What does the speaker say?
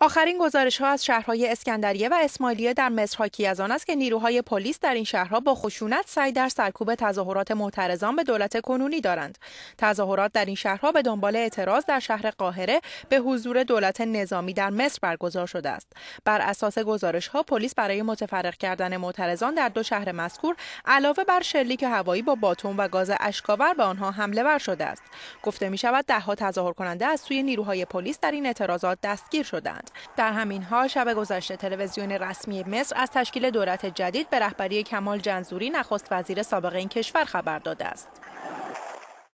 آخرین گزارش ها از شهرهای اسکندریه و اسماعیلیه در مصر حاکی از آن است که نیروهای پلیس در این شهرها با خشونت سعی در سرکوب تظاهرات معترضان به دولت کنونی دارند. تظاهرات در این شهرها به دنبال اعتراض در شهر قاهره به حضور دولت نظامی در مصر برگزار شده است. بر اساس گزارش ها پلیس برای متفرق کردن معترضان در دو شهر مذکور علاوه بر شلیک هوایی با باتوم و گاز اشکاور به آنها حمله ور شده است. گفته می شود ده ها از سوی نیروهای پلیس در این اعتراضات دستگیر شده در همین حال شب گذشته تلویزیون رسمی مصر از تشکیل دولت جدید به رهبری کمال جنزوری نخست وزیر سابق این کشور خبر داده است